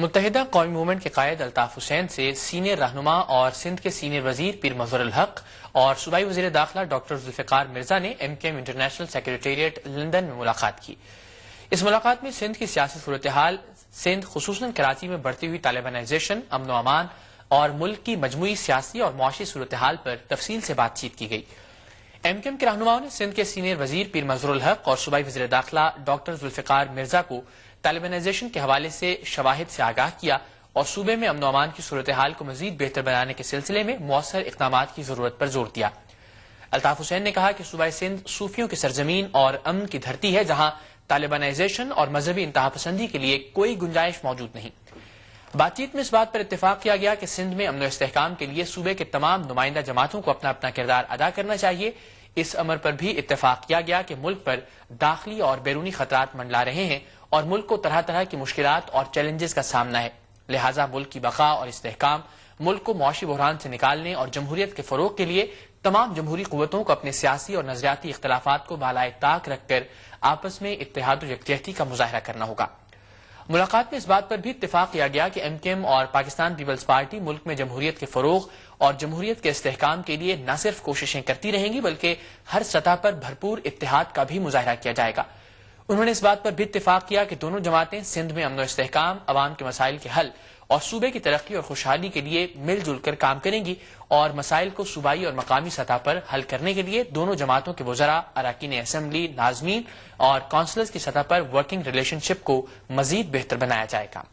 मुतहदा कौमी मूवमेंट के कायद अल्ताफ हुसैन से सीनियर रहनुमा और सिंध के सीनियर वजीर पीर मजहर हक और सूबाई वजीर दाखिला डॉक्टर जुल्फिकार मिर्जा ने एम के एम इंटरनेशनल सेक्रेटेरिएट लंदन में मुलाकात की इस मुलाकात में सिंध की सियासी सूरत हाल सिंध खसूस कराची में बढ़ती हुई तालिबानाइजेशन अमनो अमान और मुल्क की मजमू सियासी और मुआशी सूरत हाल पर तफसील से बातचीत की गई एम के एम के रहनुमाओं ने सिंध के सीनियर वजीर पीर मजरुल हक और सूबाई वजी दाखिला डॉक्टर जुल्फिकार मिर्जा को तालिबानाइजेशन के हवाले से शवाहद से आगाह किया और सूबे में अमन अमान की सूरत हाल को मजीद बेहतर बनाने के सिलसिले में मौसर इकदाम की जरूरत पर जोर दिया अल्ताफ हुसैन ने कहा कि सूबाई सिंध सूफियों की सरजमीन और अमन की धरती है जहां तालिबानाइजेशन और मजहबी इंतहा पसंदी के लिए कोई गुंजाइश मौजूद नहीं बातचीत में इस बात पर इतफाक किया गया कि सिंध में अमन इसकाम के लिए सूबे के तमाम नुमाइंदा जमातों को अपना अपना किरदार अदा करना चाहिए इस अमर पर भी इतफाक किया गया कि मुल्क पर दाखिली और बैरूनी खतरा मंडला रहे हैं और मुल्क को तरह तरह की मुश्किल और चैलेंजेस का सामना है लिहाजा मुल्क की बका और इसकाम मुल्क को मुशी बहरान से निकालने और जमहूरियत के फरोग के लिए तमाम जमहूरी कुतों को अपने सियासी और नजरियाती इख्तलाफात को बालाए ताक रखकर आपस में इतिहाद यकजहती का मुजाहरा करना होगा मुलाकात में इस बात पर भी इतफाक किया गया कि एम के एम और पाकिस्तान पीपल्स पार्टी मुल्क में जमहूरियत के फरोग और जमहूरियत के इस्तेकाम के लिए न सिर्फ कोशिशें करती रहेंगी बल्कि हर सतह पर भरपूर इतिहाद का भी मुजाहरा किया जाएगा उन्होंने इस बात पर भी इतफाक किया कि दोनों जमातें सिंध में अमन इसकाम अवाम के मसाइल के हल और सूबे की तरक्की और खुशहाली के लिए मिलजुल कर काम करेंगी और मसाइल को सूबाई और मकामी सतह पर हल करने के लिए दोनों जमातों के वजरा अरकान असम्बली नाजमीन और काउंसलर्स की सतह पर वर्किंग रिलेशनशिप को मजीद बेहतर बनाया जाएगा